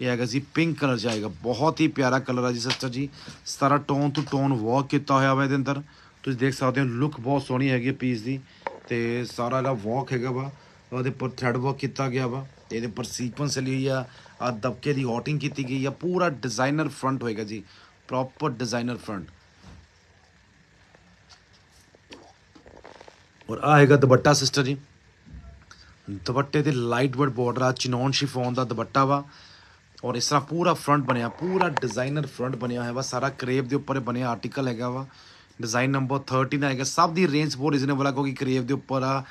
ਇਹ ਹੈਗਾ ਜੀ ਪਿੰਕ ਕਲਰ ਜਾਏਗਾ ਬਹੁਤ ਹੀ ਪਿਆਰਾ ਕਲਰ ਆ ਜੀ ਸਿਸਟਰ ਜੀ ਸਾਰਾ ਟੋਨ ਟੂ ਟੋਨ ਵਰਕ ਕੀਤਾ ਹੋਇਆ ਵਾ ਇਹਦੇ ਅੰਦਰ ਤੁਸੀਂ ਦੇਖ ਸਕਦੇ ਹੋ ਲੁੱਕ ਬਹੁਤ ਸੋਹਣੀ ਹੈਗੀ ਪੀਸ ਦੀ ਤੇ ਸਾਰਾ ਇਹਦਾ ਵਰਕ ਹੈਗਾ ਵਾ ਉਹਦੇ ਉੱਪਰ ਥਰਡ ਵਰਕ ਕੀਤਾ ਗਿਆ ਵਾ ਇਹਦੇ ਉੱਪਰ ਸੀਕੁਐਂਸ ਲਈ ਹੋਈ ਆ ਆ ਦਬਕੇ ਦੀ ਹੌਟਿੰਗ ਕੀਤੀ ਗਈ ਆ ਪੂਰਾ ਡਿਜ਼ਾਈਨਰ ਫਰੰਟ ਹੋਏਗਾ ਜੀ ਪ੍ਰੋਪਰ ਡਿਜ਼ਾਈਨਰ ਫਰੰਟ ਔਰ ਆਏਗਾ ਦੁਪੱਟਾ ਸਿਸਟਰ ਜੀ ਦੁਪੱਟੇ ਤੇ ਲਾਈਟ ਵਰਡ ਬਾਰਡਰ ਆ ਚਿਨੋਨ ਸ਼ਿਫੋਨ ਦਾ ਦੁਪੱਟਾ ਵਾ ਔਰ ਇਸ ਤਰ੍ਹਾਂ ਪੂਰਾ ਫਰੰਟ ਬਣਿਆ ਪੂਰਾ ਡਿਜ਼ਾਈਨਰ ਫਰੰਟ ਬਣਿਆ ਹੋਇਆ ਵਾ ਸਾਰਾ ਕਰੇਪ ਦੇ ਉੱਪਰ ਬਣਿਆ ਆਰਟੀਕਲ ਹੈਗਾ ਵਾ ਡਿਜ਼ਾਈਨ ਨੰਬਰ 13 ਦਾ ਹੈਗਾ ਸਭ ਦੀ ਰੇਂਜ ਬਹੁਤ ਰੀਜ਼ਨੇਬਲ ਆ ਕਿਉਂਕਿ ਕਰੇਪ ਦੇ ਉੱਪਰ ਆ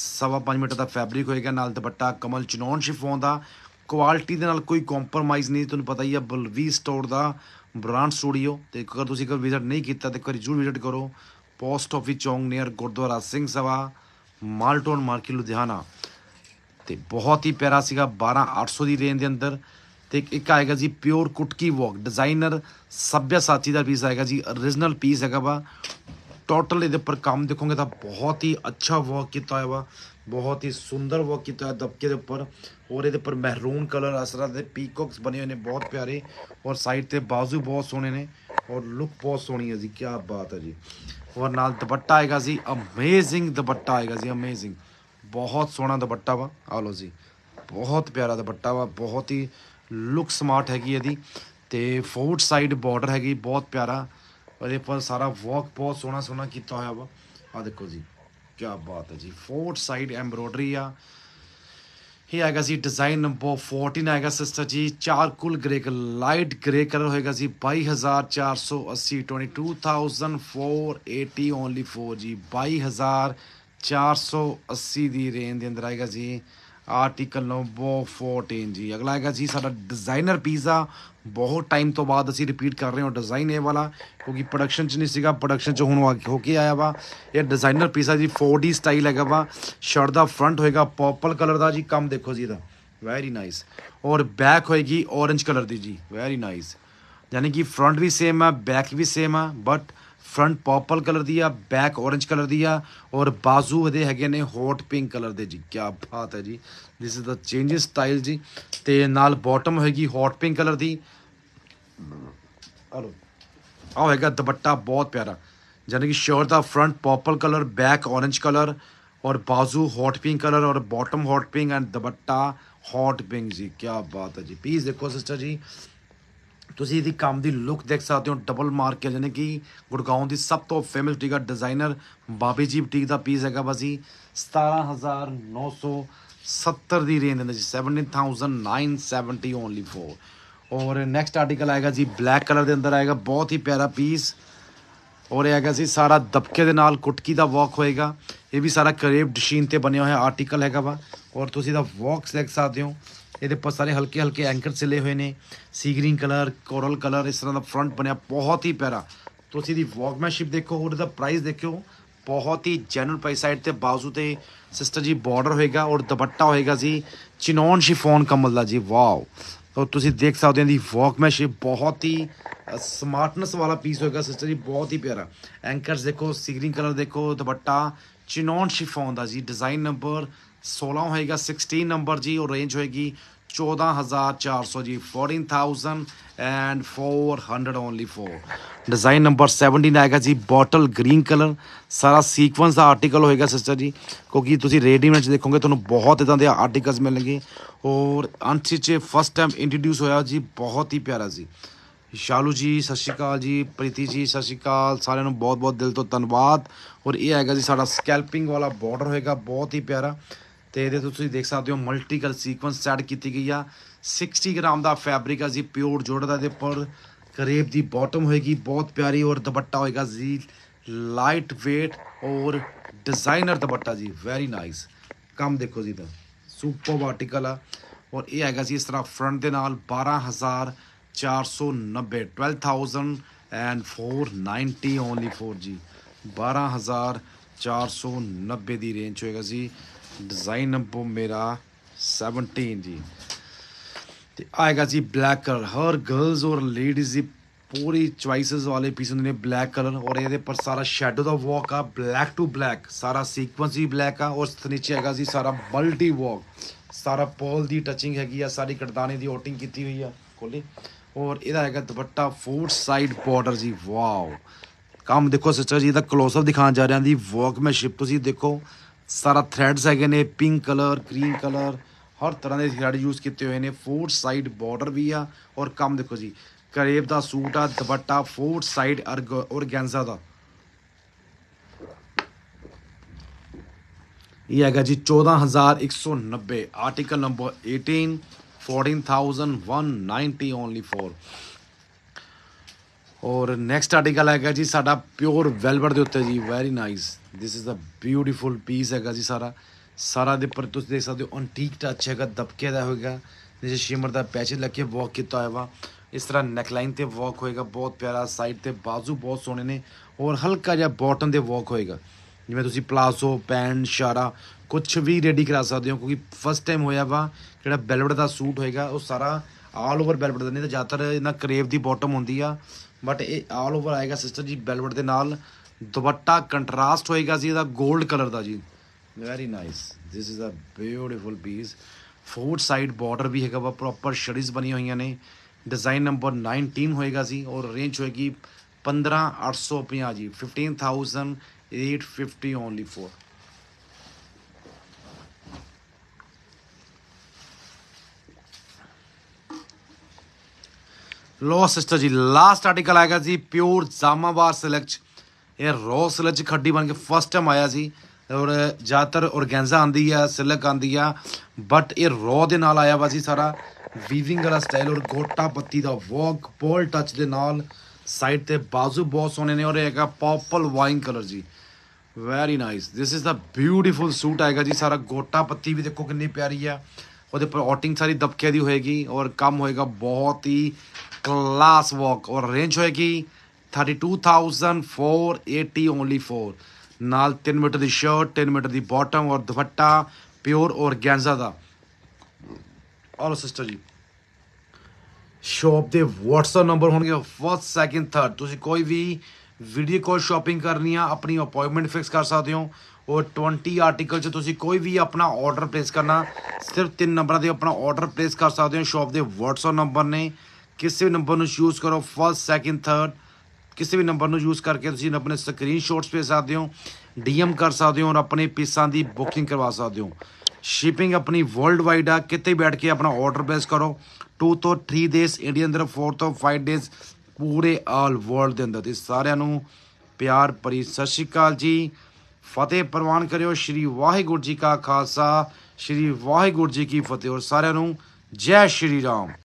ਸਵਾ 5 ਮੀਟਰ ਦਾ ਫੈਬਰਿਕ ਹੋਏਗਾ ਨਾਲ ਦੁਪੱਟਾ ਕਮਲ ਚਨੌਨ ਸ਼ਿਫੋਨ ਦਾ ਕੁਆਲਿਟੀ ਦੇ ਨਾਲ ਕੋਈ ਕੰਪਰਮਾਈਜ਼ ਨਹੀਂ ਤੁਹਾਨੂੰ ਪਤਾ ਹੀ ਆ ਬਲਵੀ ਸਟੋਰ ਦਾ ਬ੍ਰਾਂਡ ਸਟੂਡੀਓ ਤੇ ਅਗਰ ਤੁਸੀਂ ਕਦੇ ਵਿਜ਼ਿਟ ਨਹੀਂ ਕੀਤਾ ਤੇ ਕਰੀ ਜਰੂਰ ਵਿਜ਼ਿਟ ਕਰੋ ਪੋਸਟ ਆਫਿਸ ਚੌਂਗ ਨੀਅਰ ਗੁਰਦੁਆਰਾ ਸਿੰਘ ਸਵਾ ਮਾਲਟੋਨ ਮਾਰਕੀਟ ਲੁਧਿਆਣਾ ਤੇ ਬਹੁਤ ਹੀ ਪਿਆਰਾ ਸੀਗਾ 12800 ਦੀ ਰੇਂਜ ਦੇ ਅੰਦਰ ਤੇ ਇੱਕ ਆਏਗਾ ਜੀ ਪਿਓਰ ਕੁਟਕੀ ਵਰਕ ਡਿਜ਼ਾਈਨਰ ਸੱਭਿਆ ਸਾਥੀ ਦਾ ਪੀਸ ਆਏਗਾ ਜੀ origignal ਪੀਸ ਹੈਗਾ ਵਾ ਟੋਟਲ ਇਹਦੇ ਉੱਪਰ ਕੰਮ ਦੇਖੋਗੇ ਤਾਂ ਬਹੁਤ ਹੀ ਅੱਛਾ ਵਰਕ ਕੀਤਾ ਹੋਇਆ ਵਾ ਬਹੁਤ ਹੀ ਸੁੰਦਰ ਵਰਕ ਕੀਤਾ ਹੈ ਦਬਕੇ ਦੇ ਉੱਪਰ ਔਰ ਇਹਦੇ ਉੱਪਰ ਮਹਿਰੂਨ ਕਲਰ ਅਸਰਾ ਦੇ ਪੀਕੌਕਸ ਬਣੇ ਹੋਏ ਨੇ ਬਹੁਤ ਪਿਆਰੇ ਔਰ ਸਾਈਡ ਤੇ ਬਾਜ਼ੂ ਬਹੁਤ ਸੋਹਣੇ ਨੇ ਔਰ ਲੁੱਕ ਬਹੁਤ ਸੋਹਣੀ ਹੈ ਜੀ ਕੀ ਬਾਤ ਹੈ ਜੀ ਔਰ ਨਾਲ ਦੁਪੱਟਾ ਆਏਗਾ ਜੀ ਅਮੇਜ਼ਿੰਗ ਦੁਪੱਟਾ ਆਏਗਾ ਜੀ ਅਮੇਜ਼ਿੰਗ ਬਹੁਤ ਸੋਹਣਾ ਦੁਪੱਟਾ ਵਾ ਆ ਲਓ ਜੀ ਬਹੁਤ ਪਿਆਰਾ ਦੁਪੱਟਾ ਵਾ ਬਹੁਤ ਹੀ ਲੁੱਕ ਸਮਾਰਟ ਹੈਗੀ ਇਹਦੀ ਤੇ ਫੋਰਟ ਸਾਈਡ ਬਾਰਡਰ ਹੈਗੀ ਬਹੁਤ ਪਿਆਰਾ ਉਹਦੇ ਉੱਪਰ ਸਾਰਾ ਵਰਕ ਬਹੁਤ ਸੋਹਣਾ ਸੋਹਣਾ ਕੀਤਾ ਹੋਇਆ ਵਾ ਆ ਦੇਖੋ ਜੀ ਕੀ ਬਾਤ ਹੈ ਜੀ ਫੋਰਟ ਸਾਈਡ ਐਮਬ੍ਰੋਇਡਰੀ ਆ ਇਹ ਆਏਗਾ ਜੀ ਡਿਜ਼ਾਈਨ ਨੰਬਰ 14 ਆਏਗਾ ਸਿਸਟਰ ਜੀ charcoal grey colour light grey colour ਹੋਏਗਾ ਜੀ 22480 22480 ਓਨਲੀ 4 ਜੀ 22000 480 ਦੀ ਰੇਂਜ ਦੇ ਅੰਦਰ ਆਏਗਾ ਜੀ ਆਰਟੀਕਲ ਨੰਬਰ 14 ਜੀ ਅਗਲਾ ਹੈਗਾ ਜੀ ਸਾਡਾ ਡਿਜ਼ਾਈਨਰ ਪੀਜ਼ਾ ਬਹੁਤ ਟਾਈਮ ਤੋਂ ਬਾਅਦ ਅਸੀਂ ਰਿਪੀਟ ਕਰ ਰਹੇ ਹਾਂ ਡਿਜ਼ਾਈਨ ਇਹ ਵਾਲਾ ਕਿਉਂਕਿ ਪ੍ਰੋਡਕਸ਼ਨ 'ਚ ਨਹੀਂ ਸੀਗਾ ਪ੍ਰੋਡਕਸ਼ਨ 'ਚ ਹੁਣ ਹੋ ਕੇ ਆਇਆ ਵਾ ਇਹ ਡਿਜ਼ਾਈਨਰ ਪੀਜ਼ਾ ਜੀ 4D ਸਟਾਈਲ ਹੈਗਾ ਵਾ ਸ਼ਰਟ ਦਾ ਫਰੰਟ ਹੋਏਗਾ ਪਰਪਲ ਕਲਰ ਦਾ ਜੀ ਕੰਮ ਦੇਖੋ ਜੀ ਇਹਦਾ ਵੈਰੀ ਨਾਈਸ ਔਰ ਬੈਕ ਹੋਏਗੀ ਔਰੇਂਜ ਕਲਰ ਦੀ ਜੀ ਵੈਰੀ ਨਾਈਸ ਯਾਨੀ ਕਿ ਫਰੰਟ ਵੀ ਸੇਮ ਆ ਬੈਕ ਵੀ ਸੇਮ ਆ ਬਟ ਫਰੰਟ ਪਰਪਲ ਕਲਰ ਦੀ ਆ ਬੈਕ ਔਰੇਂਜ ਕਲਰ ਦੀ ਆ ਔਰ ਬਾਜ਼ੂ ਇਹਦੇ ਹੈਗੇ ਨੇ ਹੌਟ ਪਿੰਕ ਕਲਰ ਦੇ ਜੀ ਕੀ ਬਾਤ ਹੈ ਜੀ this is the changing style ਜੀ ਤੇ ਨਾਲ ਬਾਟਮ ਹੋਏਗੀ ਹੌਟ ਪਿੰਕ ਕਲਰ ਦੀ ਹਲੋ ਆ ਹੋਏਗਾ ਦੁਪੱਟਾ ਬਹੁਤ ਪਿਆਰਾ ਜਾਨੀ ਕਿ ਸ਼ਰਟ ਦਾ front purple colour back orange colour ਔਰ ਬਾਜ਼ੂ ਹੌਟ ਪਿੰਕ ਕਲਰ ਔਰ ਬਾਟਮ ਹੌਟ ਪਿੰਕ ਐਂਡ ਦੁਪੱਟਾ ਹੌਟ ਪਿੰਕ ਜੀ ਕੀ ਬਾਤ ਹੈ ਜੀ ਪੀਸ ਦੇਖੋ ਸਿਸਟਰ ਜੀ ਤੁਸੀਂ ਇਹਦੀ ਕੰਮ ਦੀ ਲੁੱਕ ਦੇਖ ਸਕਦੇ ਹੋ ਡਬਲ ਮਾਰਕ ਹੈ ਜਾਨੀ ਕਿ ਗੁੜਗਾਉਂ ਦੀ ਸਭ ਤੋਂ ਫੇਮਸ ਟੀਕਾ ਡਿਜ਼ਾਈਨਰ ਬਾਬੇ ਜੀ ਬੁਟੀਕ ਦਾ ਪੀਸ ਹੈਗਾ ਬਾਜੀ 17970 ਦੀ ਰੇਂਜ ਦੇ ਵਿੱਚ 17970 ਓਨਲੀ ਫੋਰ ਔਰ ਨੈਕਸਟ ਆਰਟੀਕਲ ਆਏਗਾ ਜੀ ਬਲੈਕ ਕਲਰ ਦੇ ਅੰਦਰ ਆਏਗਾ ਬਹੁਤ ਹੀ ਪਿਆਰਾ ਪੀਸ ਔਰ ਇਹ ਹੈਗਾ ਜੀ ਸਾਰਾ ਦਬਕੇ ਦੇ ਨਾਲ ਕੁਟਕੀ ਦਾ ਵਾਕ ਹੋਏਗਾ ਇਹ ਵੀ ਸਾਰਾ ਕਰੇਬ ਡਿਸ਼ੀਨ ਤੇ ਬਣਿਆ ਹੋਇਆ ਆਰਟੀਕਲ ਹੈਗਾ ਵਾ ਔਰ ਤੁਸੀਂ ਦਾ ਵਰਕਸ ਦੇਖ ਸਕਦੇ ਹੋ ਇਹਦੇ ਪਰ ਸਾਰੇ ਹਲਕੇ ਹਲਕੇ ਐਂਕਰ ਚਲੇ ਹੋਏ ਨੇ sea green colour coral colour ਇਸ ਤਰ੍ਹਾਂ ਦਾ ਫਰੰਟ ਬਣਿਆ ਬਹੁਤ ਹੀ ਪਿਆਰਾ ਤੁਸੀਂ ਦੀ ਵਾਕਮੈਨਸ਼ਿਪ ਦੇਖੋ ਔਰ ਦਾ ਪ੍ਰਾਈਸ ਦੇਖਿਓ ਬਹੁਤ ਹੀ ਜੈਨੂਇਨ ਪ੍ਰਾਈਸ ਸਾਈਡ ਤੇ ਬਾਜ਼ੂ ਤੇ ਸਿਸਟਰ ਜੀ ਬਾਰਡਰ ਹੋਏਗਾ ਔਰ ਦੁਪੱਟਾ ਹੋਏਗਾ ਜੀ ਚਿਨੌਨ ਸ਼ਿਫੋਨ ਕਮਲ ਦਾ ਜੀ ਵਾਓ ਔਰ ਤੁਸੀਂ ਦੇਖ ਸਕਦੇ ਹੋ ਦੀ ਵਾਕਮੈਨਸ਼ਿਪ ਬਹੁਤ ਹੀ ਸਮਾਰਟਨੈਸ ਵਾਲਾ ਪੀਸ ਹੋਏਗਾ ਸਿਸਟਰ ਜੀ ਬਹੁਤ ਹੀ ਪਿਆਰਾ ਐਂਕਰਸ ਦੇਖੋ ਸੀ ਗ੍ਰੀਨ ਕਲਰ ਦੇਖੋ ਦੁਪੱਟਾ ਚਿਨੌਨ ਸ਼ਿਫੋਨ ਦਾ ਜੀ ਡਿਜ਼ਾਈਨ ਨੰਬਰ 16 ਹੋਏਗਾ 16 ਨੰਬਰ ਜੀ ਉਹ ਰੇਂਜ ਹੋਏਗੀ 14400 ਜੀ 14000 ਐਂਡ 400 ਓਨਲੀ 4 ਡਿਜ਼ਾਈਨ ਨੰਬਰ 17 ਆਏਗਾ ਜੀ ਬੋਟਲ ਗ੍ਰੀਨ ਕਲਰ ਸਾਰਾ ਸੀਕੁਐਂਸ ਦਾ ਆਰਟੀਕਲ ਹੋਏਗਾ ਸਿਸਟਰ ਜੀ ਕਿਉਂਕਿ ਤੁਸੀਂ ਰੇਡੀਮੇਡ ਚ ਦੇਖੋਗੇ ਤੁਹਾਨੂੰ ਬਹੁਤ ਇਦਾਂ ਦੇ ਆਰਟੀਕਲਸ ਮਿਲਣਗੇ ਔਰ ਅੰਸ਼ੀ ਚ ਫਸਟ ਟਾਈਮ ਇੰਟਰੋਡਿਊਸ ਹੋਇਆ ਜੀ ਬਹੁਤ ਹੀ ਪਿਆਰਾ ਜੀ ਸ਼ਾਲੂ ਜੀ ਸਤਿ ਸ਼੍ਰੀ ਅਕਾਲ ਜੀ ਪ੍ਰੀਤੀ ਜੀ ਸਤਿ ਸ਼੍ਰੀ ਅਕਾਲ ਸਾਰਿਆਂ ਨੂੰ ਬਹੁਤ ਬਹੁਤ ਦਿਲ ਤੋਂ ਧੰਨਵਾਦ ਔਰ ਇਹ ਆਏਗਾ ਜੀ ਸਾਡਾ ਸਕੈਲਪਿੰਗ ਵਾਲਾ ਬਾਰਡਰ ਹੋਏਗਾ ਬਹੁਤ ਹੀ ਪਿਆਰਾ ਤੇ ਇਹਦੇ ਤੋਂ ਤੁਸੀਂ ਦੇਖ ਸਕਦੇ ਹੋ ਮਲਟੀਕਲ ਸੀਕੁਐਂਸ ਸੈਟ ਕੀਤੀ ਗਈ ਆ 60 ਗ੍ਰਾਮ ਦਾ ਫੈਬਰਿਕ ਆ ਜੀ ਪਿਓਰ ਜੋੜ ਦਾ ਦੇ ਉੱਪਰ ਕਰੇਬ ਦੀ ਬਾਟਮ ਹੋਏਗੀ ਬਹੁਤ ਪਿਆਰੀ ਔਰ ਦੁਪੱਟਾ ਹੋਏਗਾ ਜੀ ਲਾਈਟ weight ਔਰ ਡਿਜ਼ਾਈਨਰ ਦੁਪੱਟਾ ਜੀ ਵੈਰੀ ਨਾਈਸ ਕੰਮ ਦੇਖੋ ਜੀ ਦਾ ਸੁਪਰ ਆਰਟੀਕਲ ਆ ਔਰ ਇਹ ਹੈਗਾ ਜੀ ਇਸ ਤਰ੍ਹਾਂ ਫਰੰਟ ਦੇ ਨਾਲ 12490 12490 ਓਨਲੀ 4G 12490 ਦੀ ਰੇਂਜ ਹੋਏਗਾ ਜੀ ਡਿਜ਼ਾਈਨ ਨੰਬਰ ਮੇਰਾ 17 ਜੀ ਤੇ ਆਏਗਾ ਜੀ ਬਲੈਕ ਕਲਰ ਹਰ ਗਰਲਸ ਔਰ ਲੇਡੀਜ਼ ਦੀ ਪੂਰੀ ਚੁਆਇਸਸ ਵਾਲੇ ਪੀਸ ਨੇ ਬਲੈਕ ਕਲਰ ਔਰ ਇਹਦੇ ਪਰ ਸਾਰਾ ਸ਼ੈਡੋ ਦਾ ਵਾਕ ਆ ਬਲੈਕ ਟੂ ਬਲੈਕ ਸਾਰਾ ਸੀਕੁਐਂਸ ਵੀ ਬਲੈਕ ਆ ਔਰ ਨੀਚੇ ਹੈਗਾ ਜੀ ਸਾਰਾ ਮਲਟੀ ਵਾਕ ਸਾਰਾ ਪੋਲ ਦੀ ਟੱਚਿੰਗ ਹੈਗੀ ਆ ਸਾਰੀ ਕਟਦਾਨੇ ਦੀ ਆਊਟਿੰਗ ਕੀਤੀ ਹੋਈ ਆ ਕੋਲੇ ਔਰ ਇਹਦਾ ਹੈਗਾ ਦੁਪੱਟਾ ਫੋਰ ਸਾਈਡ ਬਾਰਡਰ ਜੀ ਵਾਓ ਕੰਮ ਦੇਖੋ ਸਿਸਟਰ ਜੀ ਇਹਦਾ ਕਲੋਸ ਅਪ ਦਿਖਾਉਣ ਜਾ ਰਿਹਾ ਦੀ ਵਰਕਮੈਨਸ਼ਿਪ ਤੁਸੀਂ ਦੇਖੋ ਸਾਰਾ ਥ੍ਰੈਡਸ ਹੈਗੇ ਨੇ ਪਿੰਕ ਕਲਰ ਗ੍ਰੀਨ ਕਲਰ ਹਰ ਤਰ੍ਹਾਂ ਦੇ ਥ੍ਰੈਡ ਯੂਜ਼ ਕੀਤੇ ਹੋਏ ਨੇ ਫੋਰ ਸਾਈਡ ਬਾਰਡਰ ਵੀ ਆ ਔਰ ਕੰਮ ਦੇਖੋ ਜੀ ਕਰੇਬ ਦਾ ਸੂਟ ਆ ਦੁਪੱਟਾ ਫੋਰ ਸਾਈਡ ਆਰਗਾਂਜ਼ਾ ਦਾ ਇਹ ਹੈਗਾ ਜੀ 14190 ਆਰਟੀਕਲ ਨੰਬਰ 18 14190 ਓਨਲੀ ਫॉर ਔਰ ਨੈਕਸਟ ਆਰਟੀਕਲ ਹੈਗਾ ਜੀ ਸਾਡਾ ਪਿਓਰ ਵੈਲਵਟ ਦੇ ਉੱਤੇ ਜੀ very nice this is a beautiful piece ਹੈਗਾ ਜੀ ਸਾਰਾ ਸਾਰਾ ਦੇ ਉੱਪਰ ਤੁਸੀਂ ਦੇਖ ਸਕਦੇ ਹੋ ਐਂਟੀਕ ਟੱਚ ਹੈਗਾ ਦਬਕੇ ਦਾ ਹੋਏਗਾ ਜਿਵੇਂ ਸ਼ਿਮਰ ਦਾ ਪੈਚ ਲੱਗ ਕੇ ਵਾਕ ਕੀਤਾ ਹੋਇਆ ਵਾ ਇਸ ਤਰ੍ਹਾਂ ਨੈਕਲਾਈਨ ਤੇ ਵਾਕ ਹੋਏਗਾ ਬਹੁਤ ਪਿਆਰਾ ਸਾਈਡ ਤੇ ਬਾਜ਼ੂ ਬਹੁਤ ਸੋਹਣੇ ਨੇ ਔਰ ਹਲਕਾ ਜਿਹਾ ਬਾਟਮ ਦੇ ਵਾਕ ਹੋਏਗਾ ਜਿਵੇਂ ਤੁਸੀਂ ਪਲਾਸੋ ਪੈਂਟ ਸ਼ਾਰਾ ਕੁਝ ਵੀ ਰੈਡੀ ਕਰਾ ਸਕਦੇ ਹੋ ਕਿਉਂਕਿ ਫਸਟ ਟਾਈਮ ਹੋਇਆ ਵਾ ਜਿਹੜਾ ਬੈਲਵਟ ਦਾ ਸੂਟ ਹੋਏਗਾ ਉਹ ਸਾਰਾ ਆਲ ਓਵਰ ਬੈਲਵਟ ਦਾ ਨਹੀਂ ਤਾਂ ਜ਼ਿਆਦਾਤਰ ਇਹਨਾਂ ਕਰੇਵ ਦੀ ਬਾਟਮ ਹੁੰਦੀ ਆ ਬਟ ਇਹ ਆਲ ਓਵਰ ਆਏਗਾ ਸਿਸਟਰ ਜੀ ਬੈਲਵਟ ਦੇ ਨਾਲ ਦੁਪੱਟਾ ਕੰਟਰਾਸਟ ਹੋਏਗਾ ਜੀ ਇਹਦਾ 골ਡ ਕਲਰ ਦਾ ਜੀ very nice this is a beautiful piece four side border ਵੀ ਹੈਗਾ ਵਾ ਪ੍ਰੋਪਰ ਸ਼ਰੀਜ਼ ਬਣੀ ਹੋਈਆਂ ਨੇ ਡਿਜ਼ਾਈਨ ਨੰਬਰ 19 ਹੋਏਗਾ ਜੀ ਔਰ ਰੇਂਜ ਹੋਏਗੀ 15850 ਜੀ 15850 ਓਨਲੀ ਫੋਰ ਲੋ ਸਿਸਟਰ ਜੀ ਲਾਸਟ ਆਰਟੀਕਲ ਆਇਆ ਜੀ ਪਿਓਰ ਜ਼ਾਮਾਵਾਰ ਸਿਲਕ ਇਹ ਰੋ ਸਿਲਕ ਖੱਡੀ ਬਣ ਕੇ ਫਸਟ ਟਾਈਮ ਆਇਆ ਸੀ ਔਰ ਜ਼ਿਆਦਾਤਰ ਔਰਗੈਂਜ਼ਾ ਆਂਦੀ ਆ ਸਿਲਕ ਆਂਦੀ ਆ ਬਟ ਇਹ ਰੋ ਦੇ ਨਾਲ ਆਇਆ ਵਾ ਸੀ ਸਾਰਾ ਵੀਵਿੰਗ ਵਾਲਾ ਸਟਾਈਲ ਔਰ ਗੋਟਾ ਪੱਤੀ ਦਾ ਵਰਕ ਪੋਲ ਟੱਚ ਦੇ ਨਾਲ ਸਾਈਡ ਤੇ ਬਾਜ਼ੂ ਬਹੁਤ ਸੋਹਣੇ ਨੇ ਔਰ ਇਹ ਹੈਗਾ ਪਰਪਲ ਵਾਈਨ ਕਲਰ ਜੀ very nice this is a beautiful suit ਆਏਗਾ ਜੀ ਸਾਰਾ ਗੋਟਾ ਪੱਤੀ ਵੀ ਦੇਖੋ ਕਿੰਨੀ ਪਿਆਰੀ ਆ ਉਹਦੇ ਪਰ ਆਟਿੰਗ ਸਾਰੀ ਦਬਕੇ ਦੀ ਹੋਏਗੀ ਔਰ ਕੰਮ ਹੋਏਗਾ ਬਹੁਤ ਹੀ क्लास वॉक और रेंज होएगी 32480 ओनली फोर ਨਾਲ 3 ਮੀਟਰ ਦੀ ਸ਼ਰਟ 3 ਮੀਟਰ ਦੀ ਬਾਟਮ ਔਰ ਦੁਪੱਟਾ ਪਿਓਰ ਔਰਗੈਂਜ਼ਾ ਦਾ ਔਰ ਸਿਸਟਰ ਜੀ ਸ਼ਾਪ ਦੇ WhatsApp ਨੰਬਰ ਹੋਣਗੇ ਫਸਟ ਸੈਕਿੰਡ ਥਰਡ ਤੁਸੀਂ ਕੋਈ ਵੀ ਵੀਡੀਓ ਕਾਲ ਸ਼ਾਪਿੰਗ ਕਰਨੀ ਆ ਆਪਣੀ ਅਪਾਇੰਟਮੈਂਟ ਫਿਕਸ ਕਰ ਸਕਦੇ ਹੋ ਔਰ 20 ਆਰਟੀਕਲ 'ਚ ਤੁਸੀਂ ਕੋਈ ਵੀ ਆਪਣਾ ਆਰਡਰ ਪਲੇਸ ਕਰਨਾ ਸਿਰਫ ਤਿੰਨ ਨੰਬਰਾਂ ਦੇ ਆਪਣਾ ਆਰਡਰ ਪਲੇਸ ਕਰ ਸਕਦੇ ਹੋ ਸ਼ਾਪ ਦੇ WhatsApp ਨੰਬਰ ਨੇ ਕਿਸੇ ਵੀ ਨੰਬਰ ਨੂੰ ਯੂਜ਼ ਕਰੋ ਫਸਟ ਸੈਕਿੰਡ ਥਰਡ ਕਿਸੇ ਵੀ ਨੰਬਰ ਨੂੰ ਯੂਜ਼ ਕਰਕੇ ਤੁਸੀਂ ਆਪਣੇ ਸਕਰੀਨ ਸ਼ਾਟਸ ਭੇਜ ਸਕਦੇ ਹੋ ਡੀਐਮ ਕਰ ਸਕਦੇ ਹੋ ਔਰ ਆਪਣੇ ਪੀਸਾਂ ਦੀ ਬੁਕਿੰਗ ਕਰਵਾ ਸਕਦੇ ਹੋ ਸ਼ਿਪਿੰਗ ਆਪਣੀ ਵਰਲਡ ਵਾਈਡ ਆ ਕਿਤੇ ਬੈਠ ਕੇ ਆਪਣਾ ਆਰਡਰ ਪਲੇਸ ਕਰੋ 2 ਤੋਂ 3 ਡੇਸ ਇੰਡੀਆ ਅੰਦਰ 4 ਤੋਂ 5 ਡੇਸ ਪੂਰੇ ਆਲ ਵਰਲਡ ਦੇ ਅੰਦਰ ਤੇ ਸਾਰਿਆਂ ਨੂੰ ਪਿਆਰ ਭਰੀ ਸਤਿ ਸ਼੍ਰੀ ਅਕਾਲ ਜੀ ਫਤਿਹ ਪ੍ਰਵਾਨ ਕਰਿਓ ਸ਼੍ਰੀ ਵਾਹਿਗੁਰੂ ਜੀ ਕਾ ਖਾਲਸਾ ਸ਼੍ਰੀ ਵਾਹਿਗੁਰੂ ਜੀ ਕੀ ਫਤਿਹ ਔਰ ਸਾਰਿਆਂ ਨੂੰ ਜੈ ਸ਼੍ਰੀ ਰਾਮ